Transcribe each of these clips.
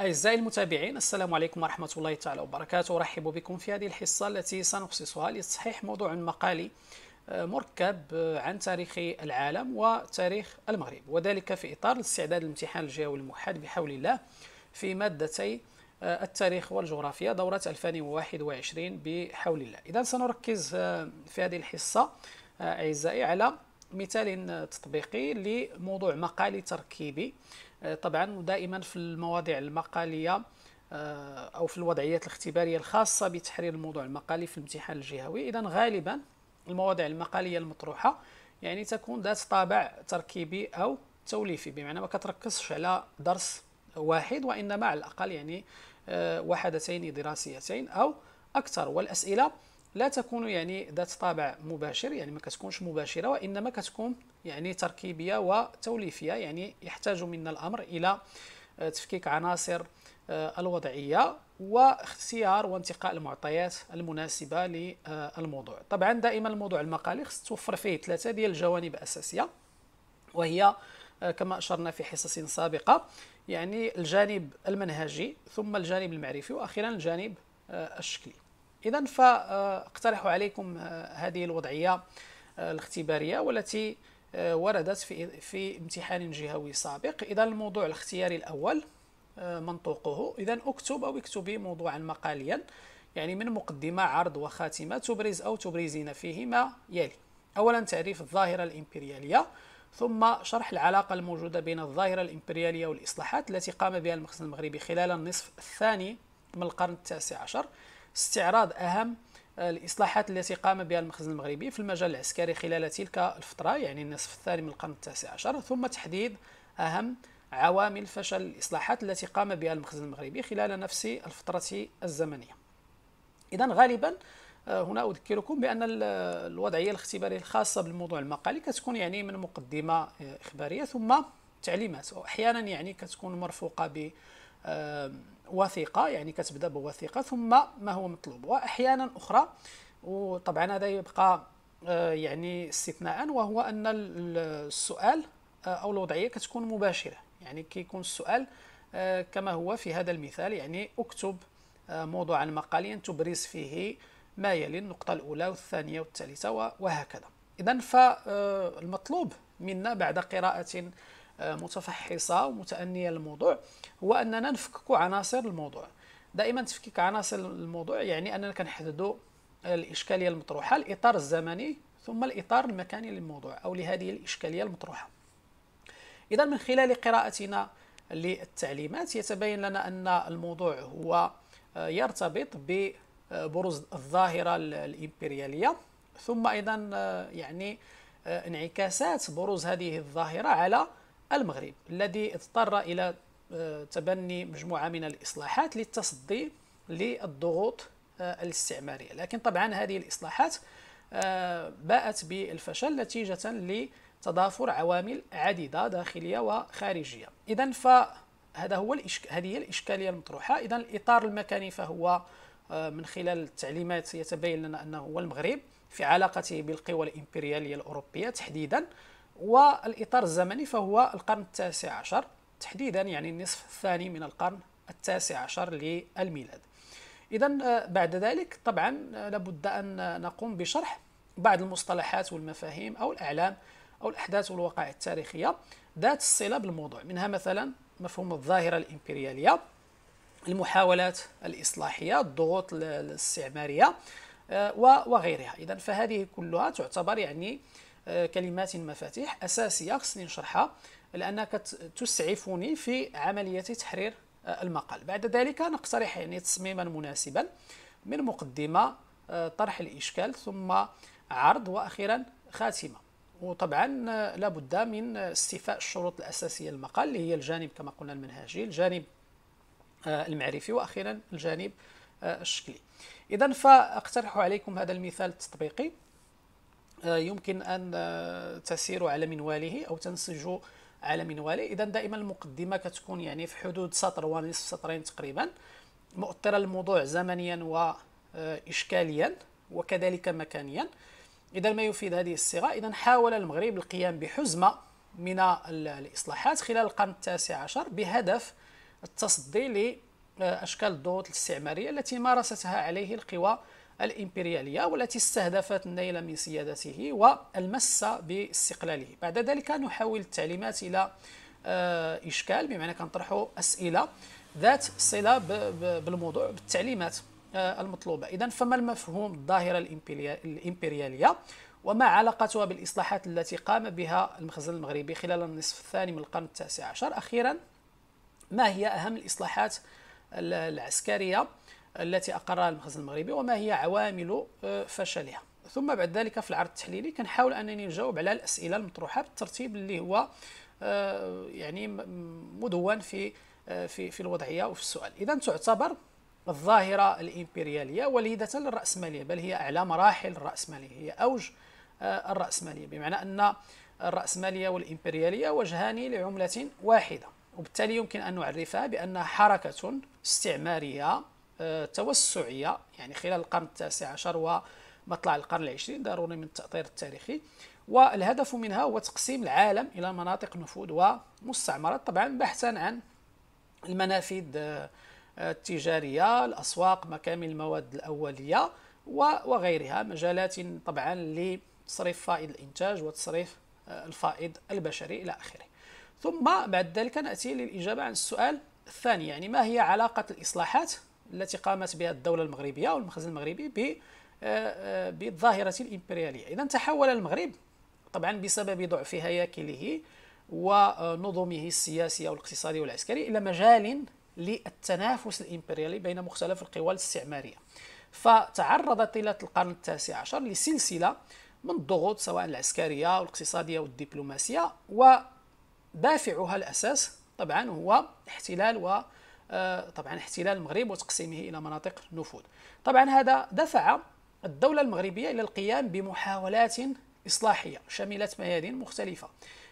أعزائي المتابعين السلام عليكم ورحمة الله تعالى وبركاته أرحب بكم في هذه الحصة التي سنخصصها لتصحيح موضوع مقالي آه، مركب آه، عن تاريخ العالم وتاريخ المغرب وذلك في إطار الاستعداد للامتحان الجهوي الموحد بحول الله في مادتي آه، التاريخ والجغرافيا دورة 2021 بحول الله إذا سنركز في هذه الحصة أعزائي على مثال تطبيقي لموضوع مقالي تركيبي آه، طبعا ودائما في المواضيع المقاليه آه، او في الوضعيات الاختباريه الخاصه بتحرير الموضوع المقالي في الامتحان الجهوي اذا غالبا المواضيع المقاليه المطروحه يعني تكون ذات طابع تركيبي او توليفي بمعنى ما كتركزش على درس واحد وانما على الاقل يعني آه، وحدتين دراسيتين او اكثر والاسئله لا تكون يعني ذات طابع مباشر يعني ما كتكونش مباشره وانما كتكون يعني تركيبيه وتوليفيه يعني يحتاج منا الامر الى آه، تفكيك عناصر آه، الوضعيه واختيار وانتقاء المعطيات المناسبه للموضوع طبعا دائما الموضوع المقالي خص توفر فيه ثلاثه ديال الجوانب الاساسيه وهي آه، كما اشرنا في حصص سابقه يعني الجانب المنهجي ثم الجانب المعرفي واخيرا الجانب الشكلي اذا فاقترح عليكم آه، هذه الوضعيه آه، الاختباريه والتي آه، وردت في في امتحان جهوي سابق اذا الموضوع الاختياري الاول منطوقه اذا اكتب او اكتبي موضوعا مقاليا يعني من مقدمه عرض وخاتمه تبرز او تبرزين فيه ما يلي اولا تعريف الظاهره الامبرياليه ثم شرح العلاقه الموجوده بين الظاهره الامبرياليه والاصلاحات التي قام بها المخزن المغربي خلال النصف الثاني من القرن التاسع عشر استعراض أهم الإصلاحات آه، التي قام بها المخزن المغربي في المجال العسكري خلال تلك الفترة يعني النصف الثاني من القرن التاسع عشر ثم تحديد أهم عوامل فشل الإصلاحات التي قام بها المخزن المغربي خلال نفس الفترة الزمنية إذا غالبا آه، هنا أذكركم بأن آه، الوضعية الاختبارية الخاصة بالموضوع المقالي كتكون يعني من مقدمة إخبارية ثم تعليمات وأحيانا يعني كتكون مرفوقة ب وثيقه يعني كتبدا بوثيقه ثم ما هو مطلوب واحيانا اخرى وطبعا هذا يبقى آه، يعني استثناء وهو ان السؤال آه، او الوضعيه كتكون مباشره يعني كيكون السؤال آه، كما هو في هذا المثال يعني اكتب موضوعا مقاليا يعني تبرز فيه ما يلي النقطه الاولى والثانيه والثالثه وهكذا اذا فالمطلوب منا بعد قراءه آه، متفحصه ومتانيه للموضوع هو اننا نفكك عناصر الموضوع دائما تفكيك عناصر الموضوع يعني اننا كنحددوا الاشكاليه المطروحه الاطار الزمني ثم الاطار المكاني للموضوع او لهذه الاشكاليه المطروحه اذا من خلال قراءتنا للتعليمات يتبين لنا ان الموضوع هو آه، يرتبط ببروز الظاهره الامبرياليه ثم ايضا آه، يعني انعكاسات بروز هذه الظاهره على المغرب الذي اضطر إلى آه، تبني مجموعة من الإصلاحات للتصدي للضغوط آه، الاستعمارية لكن طبعا هذه الإصلاحات آه، باءت بالفشل نتيجة لتضافر عوامل عديدة داخلية وخارجية إذا فهذا هو الإشك... هذه الإشكالية المطروحة إذا الإطار المكاني فهو من خلال التعليمات يتبين لنا أنه هو المغرب في علاقته بالقوى الإمبريالية الأوروبية تحديدا والإطار الزمني فهو القرن التاسع عشر تحديدا يعني النصف الثاني من القرن التاسع عشر للميلاد إذا آه، بعد ذلك طبعا آه، لابد أن نقوم بشرح بعض المصطلحات والمفاهيم أو الأعلام أو الأحداث والوقائع التاريخية ذات الصلة بالموضوع منها مثلا مفهوم الظاهرة الإمبريالية المحاولات الإصلاحية الضغوط الاستعمارية آه، وغيرها إذا فهذه كلها تعتبر يعني آه، كلمات مفاتيح أساسية خصني نشرحها لأنها تسعفني في عملية تحرير آه، المقال بعد ذلك نقترح يعني تصميما مناسبا من مقدمة آه، طرح الإشكال ثم عرض وأخيرا خاتمة وطبعا لابد من استيفاء الشروط الأساسية للمقال اللي هي الجانب كما قلنا المنهجي الجانب المعرفي وأخيرا الجانب الشكلي إذا فأقترح عليكم هذا المثال التطبيقي آه، يمكن ان آه، تسير على منواله او تنسج على منواله اذا دائما المقدمه كتكون يعني في حدود سطر ونصف سطرين تقريبا مؤطره الموضوع زمنيا واشكاليا آه، وكذلك مكانيا اذا ما يفيد هذه الصيغه اذا حاول المغرب القيام بحزمه من الاصلاحات خلال القرن التاسع عشر بهدف التصدي لاشكال الضغوط الاستعماريه التي مارستها عليه القوى الإمبريالية والتي استهدفت النيل من سيادته والمس باستقلاله بعد ذلك نحول التعليمات إلى آه، إشكال بمعنى كنطرحوا أسئلة ذات صلة بالموضوع بالتعليمات آه، المطلوبة إذا فما المفهوم الظاهرة الإمبريالية وما علاقتها بالإصلاحات التي قام بها المخزن المغربي خلال النصف الثاني من القرن التاسع عشر أخيرا ما هي أهم الإصلاحات العسكرية التي أقرها المخزن المغربي وما هي عوامل آه، فشلها ثم بعد ذلك في العرض التحليلي كنحاول أنني نجاوب على الأسئلة المطروحة بالترتيب اللي هو آه، يعني مدون في آه، في في الوضعيه وفي السؤال اذا تعتبر الظاهره الامبرياليه وليده للراسماليه بل هي اعلى مراحل الراسماليه هي اوج الراسماليه بمعنى ان الراسماليه والامبرياليه وجهان لعمله واحده وبالتالي يمكن ان نعرفها بانها حركه استعماريه آه، توسعيه يعني خلال القرن التاسع عشر ومطلع القرن العشرين ضروري من التاطير التاريخي والهدف منها هو تقسيم العالم الى مناطق نفوذ ومستعمرات طبعا بحثا عن المنافذ آه، آه، التجاريه الاسواق مكامن المواد الاوليه وغيرها مجالات طبعا لتصريف فائض الانتاج وتصريف الفائض البشري الى اخره ثم بعد ذلك ناتي للاجابه عن السؤال الثاني يعني ما هي علاقه الاصلاحات التي قامت بها الدولة المغربية أو المخزن المغربي آه، آه، بالظاهرة الإمبريالية إذا تحول المغرب طبعا بسبب ضعف هياكله ونظمه السياسي والاقتصادي والعسكري إلى مجال للتنافس الإمبريالي بين مختلف القوى الاستعمارية فتعرضت طيلة القرن التاسع عشر لسلسلة من الضغوط سواء العسكرية والاقتصادية والدبلوماسية ودافعها الأساس طبعا هو احتلال آه، طبعا احتلال المغرب وتقسيمه الى مناطق نفوذ طبعا هذا دفع الدوله المغربيه الى القيام بمحاولات اصلاحيه شملت ميادين مختلفه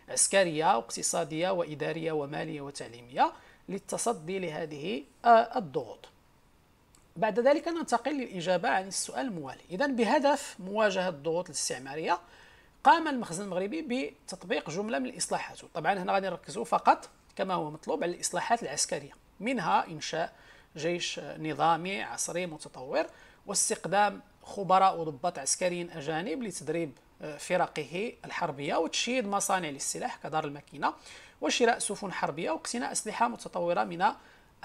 عسكريه واقتصاديه واداريه وماليه وتعليميه للتصدي لهذه آه، الضغوط بعد ذلك ننتقل للإجابة عن السؤال الموالي إذا بهدف مواجهة الضغوط الاستعمارية قام المخزن المغربي بتطبيق جملة من الإصلاحات طبعا هنا غادي نركزوا فقط كما هو مطلوب على الإصلاحات العسكرية منها إنشاء جيش نظامي عصري متطور واستقدام خبراء وضباط عسكريين أجانب لتدريب آه، فرقه الحربية وتشييد مصانع للسلاح كدار الماكينة وشراء سفن حربية واقتناء أسلحة متطورة من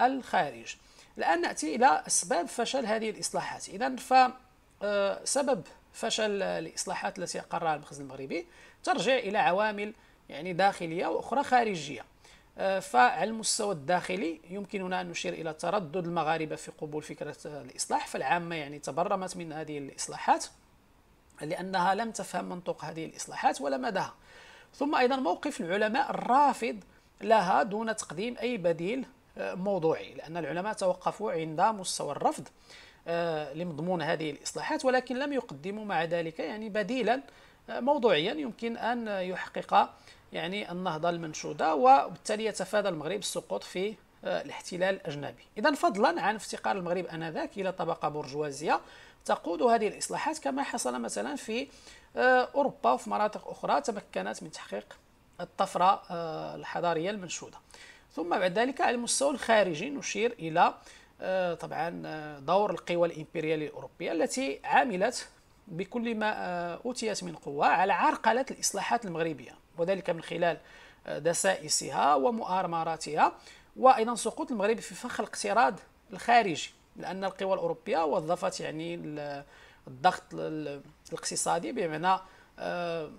الخارج الآن نأتي إلى أسباب فشل هذه الإصلاحات إذا فسبب آه، فشل الإصلاحات التي أقرها المخزن المغربي ترجع إلى عوامل يعني داخلية وأخرى خارجية آه، فعلى المستوى الداخلي يمكننا أن نشير إلى تردد المغاربة في قبول فكرة آه، الإصلاح فالعامة يعني تبرمت من هذه الإصلاحات لأنها لم تفهم منطق هذه الإصلاحات ولا مداها ثم أيضا موقف العلماء الرافض لها دون تقديم أي بديل آه، موضوعي لأن العلماء توقفوا عند مستوى الرفض لمضمون هذه الإصلاحات ولكن لم يقدموا مع ذلك يعني بديلا موضوعيا يمكن أن يحقق يعني النهضة المنشودة وبالتالي يتفادى المغرب السقوط في آه، الاحتلال الأجنبي إذا فضلا عن افتقار المغرب آنذاك إلى طبقة برجوازية تقود هذه الإصلاحات كما حصل مثلا في آه، أوروبا وفي مناطق أخرى تمكنت من تحقيق الطفرة آه، الحضارية المنشودة ثم بعد ذلك على المستوى الخارجي نشير إلى طبعا دور القوى الإمبريالية الأوروبية التي عملت بكل ما آه، أوتيت من قوة على عرقلة الإصلاحات المغربية وذلك من خلال آه، دسائسها ومؤامراتها وأيضا سقوط المغرب في فخ الاقتراض الخارجي لأن القوى الأوروبية وظفت يعني الضغط الاقتصادي بمعنى آه،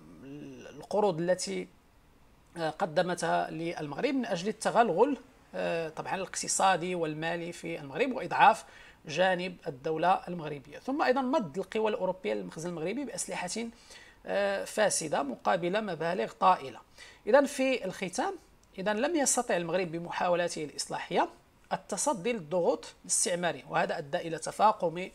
القروض التي قدمتها للمغرب من أجل التغلغل طبعا الاقتصادي والمالي في المغرب وإضعاف جانب الدولة المغربية ثم أيضا مد القوى الأوروبية للمخزن المغربي بأسلحة آه، فاسدة مقابل مبالغ طائلة إذا في الختام إذا لم يستطع المغرب بمحاولاته الإصلاحية التصدي للضغوط الاستعمارية وهذا أدى إلى تفاقم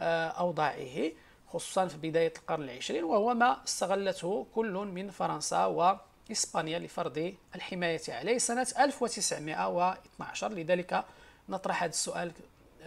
آه، أوضاعه خصوصا في بداية القرن العشرين وهو ما استغلته كل من فرنسا و إسبانيا لفرض الحماية عليه سنة 1912 لذلك نطرح هذا السؤال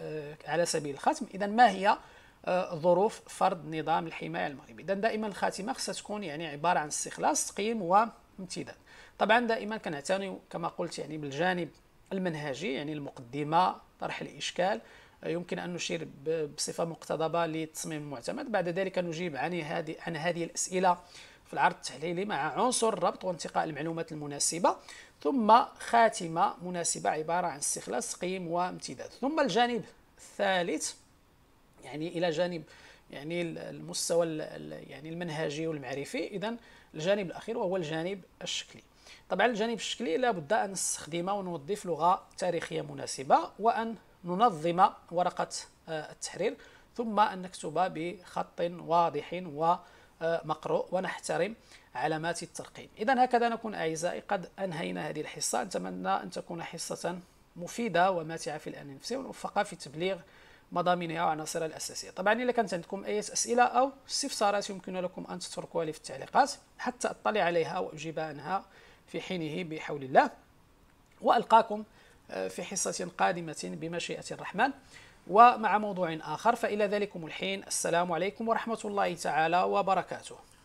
آه، على سبيل الختم اذا ما هي آه، ظروف فرض نظام الحمايه المغربي اذا دائما الخاتمه خصها تكون يعني عباره عن استخلاص تقييم وامتداد طبعا دائما كنعتني كما قلت يعني بالجانب المنهجي يعني المقدمه طرح الاشكال آه، يمكن ان نشير بصفه مقتضبه للتصميم المعتمد بعد ذلك نجيب عن هذه عن هذه الاسئله في العرض التحليلي مع عنصر الربط وانتقاء المعلومات المناسبة ثم خاتمة مناسبة عبارة عن استخلاص قيم وامتداد ثم الجانب الثالث يعني إلى جانب يعني المستوى يعني المنهجي والمعرفي إذا الجانب الأخير وهو الجانب الشكلي طبعا الجانب الشكلي لابد أن نستخدمه ونوظف لغة تاريخية مناسبة وأن ننظم ورقة آه، التحرير ثم أن نكتب بخط واضح و مقروء ونحترم علامات الترقيم إذا هكذا نكون أعزائي قد أنهينا هذه الحصة أتمنى أن تكون حصة مفيدة وماتعة في الأمن النفسي ونوفقها في تبليغ مضامينها وعناصرها الأساسية طبعا إذا كانت عندكم أي أسئلة أو استفسارات يمكن لكم أن تتركوها لي في التعليقات حتى أطلع عليها وأجيب عنها في حينه بحول الله وألقاكم آه، في حصة قادمة بمشيئة الرحمن ومع موضوع آخر فإلى ذلكم الحين السلام عليكم ورحمة الله تعالى وبركاته